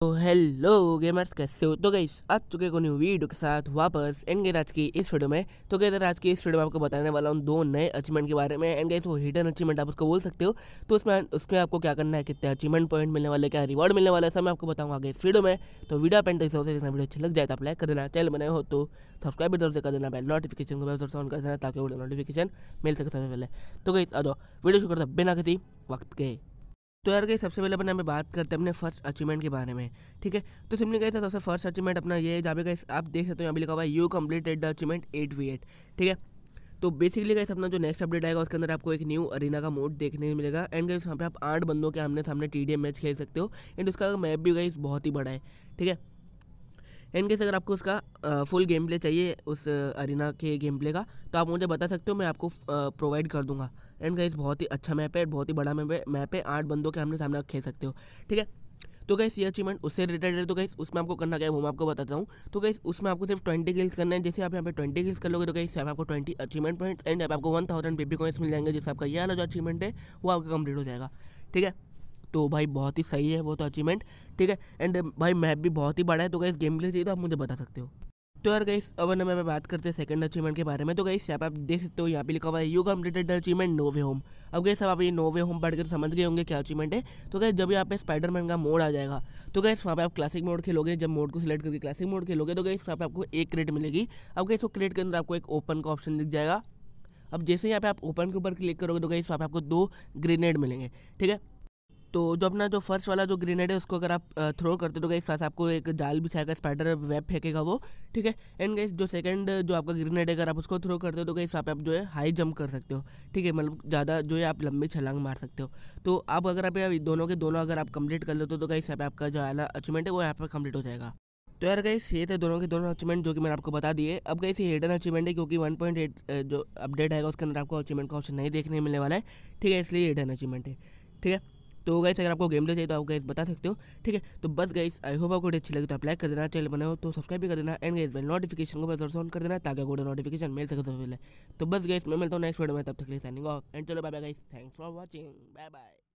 तो hello gamers कैसे हो तो गई आज चुके को न्यू वीडियो के साथ वापस एंड गई तो आज की इस वीडियो में तो गई आज की इस वीडियो में आपको बताने वाला हूँ दो नए अचीवमेंट के बारे में एंड गई वो हिडन अचीवमेंट आप उसको बोल सकते हो तो उसमें उसमें आपको क्या करना है कितने अचीवमेंट पॉइंट मिलने वाले क्या रिवॉर्ड मिलने वाला है सब मैं आपको बताऊँगा इस वीडियो में तो वीडियो पेंट इस से देखना वीडियो अच्छी लग जाए तो आप लाइक कर देना चैनल बनाए हो तो सब्सक्राइब भी से कर देना पहले नोटिफिकेशन को जरूर से ऑन कर देना ताकि वीडियो नोटिफिकेशन मिल सके सबसे पहले तो गई आ जाओ वीडियो शुरू करता बिना किसी वक्त के तो यार गई सबसे पहले अपने हमें बात करते हैं अपने फर्स्ट अचीवमेंट के बारे में ठीक है तो सिंपली गई सबसे फर्स्ट अचीवमेंट अपना ये जहाँ पे गई आप देख सकते हो यहाँ पे लिखा हुआ है you completed the achievement eight V eight ठीक है तो बेसिकली गाइस अपना जो नेक्स्ट अपडेट आएगा उसके अंदर आपको एक न्यू अरीना का मोड देखने को मिलेगा एंड गाइस वहाँ पे आप आठ बंदों के आमने सामने टी मैच खेल सकते हो एंड उसका मैप भी गाइस बहुत ही बड़ा है ठीक है इनकेस अगर आपको उसका फुल गेम प्ले चाहिए उस अरिना के गेम प्ले का तो आप मुझे बता सकते हो मैं आपको प्रोवाइड कर दूंगा एंड गाइस बहुत ही अच्छा मैप है बहुत ही बड़ा मैप है मैप है आठ बंदों के हमने सामने खेल सकते हो ठीक है तो गाइस ये अचीवमेंट उससे रिलेटेड है तो गाइस उसमें आपको करना क्या है वो मैं आपको बताता हूँ तो गाइस उसमें आपको सिर्फ ट्वेंटी गिल्स करना है जैसे आप यहाँ पे ट्वेंटी किल्स कर लोगे तो गाइस आपको ट्वेंटी अचीवमेंट पॉइंट्स एंड आपको वन थाउजेंड बेबी कॉइंस मिल जाएंगे जैसे आपका ये जो अचीवमेंट है वो आपका कंप्लीट हो जाएगा ठीक है तो भाई बहुत ही सही है वो तो अचीवमेंट ठीक है एंड भाई मैप भी बहुत ही बड़ा है तो गई गेम प्ले चाहिए तो आप मुझे बता सकते हो तो यार गई अब ना मैं बात करते हैं सेकंड अचीवमेंट के बारे में तो गई यहाँ पे आप देख सकते हो यहाँ पे लिखा हुआ है you completed achievement no way home अब गई सब आप ये नो वे होम पढ़ के तो समझ गए होंगे क्या अचीवमेंट है तो गई जब यहाँ पे स्पाइडरमैन का मोड आ जाएगा तो गई वहाँ पे आप क्लासिक मोड खेलोगे जब मोड को सिलेक्ट करके क्लासिक मोड खेलोगे तो गई वहाँ पे आपको एक क्रेट मिलेगी अब गई सो क्रेट के अंदर आपको एक ओपन का ऑप्शन दिख जाएगा अब जैसे यहाँ पे आप ओपन के ऊपर क्लिक करोगे तो गई वहाँ पे आपको दो ग्रेनेड मिलेंगे ठीक है तो जो अपना जो फर्स्ट वाला जो ग्रेनेड है उसको अगर आप थ्रो करते हो तो गई साथ आपको एक जाल भी छाएगा स्पाइडर वेब फेंकेगा वो ठीक है एंड गई जो सेकंड जो आपका ग्रेनेड है अगर आप उसको थ्रो करते हो तो गई आप आप जो है हाई जंप कर सकते हो ठीक है मतलब ज़्यादा जो है आप लंबी छलांग मार सकते हो तो आप अगर आप दोनों के दोनों अगर आप कंप्लीट कर लेते हो तो गई तो यहाँ आपका जो आला अचीवमेंट है वो यहाँ पर कंप्लीट हो जाएगा तो यार गई ये थे दोनों के दोनों अचीवमेंट जो कि मैंने आपको बता दिए अब गई ये हिडन अचीवमेंट है क्योंकि 1.8 जो अपडेट आएगा उसके अंदर आपको अचीवमेंट का ऑप्शन नहीं देखने मिलने वाला है ठीक है इसलिए हिडन अचीवमेंट है ठीक है तो गाइस अगर आपको गेम प्ले चाहिए तो आप गाइस बता सकते हो ठीक है तो बस गाइस आई होप आपको अच्छी लगी तो आप लाइक कर देना चैनल बनाओ तो सब्सक्राइब भी कर देना एंड गाइस बेल नोटिफिकेशन को बस जोर ऑन कर देना ताकि आपको नोटिफिकेशन मिल सके सबसे पहले तो बस गाइस मैं मिलता हूँ नेक्स्ट वीडियो में तब तक के लिए साइनिंग ऑफ एंड चलो bye bye guys thanks for watching bye bye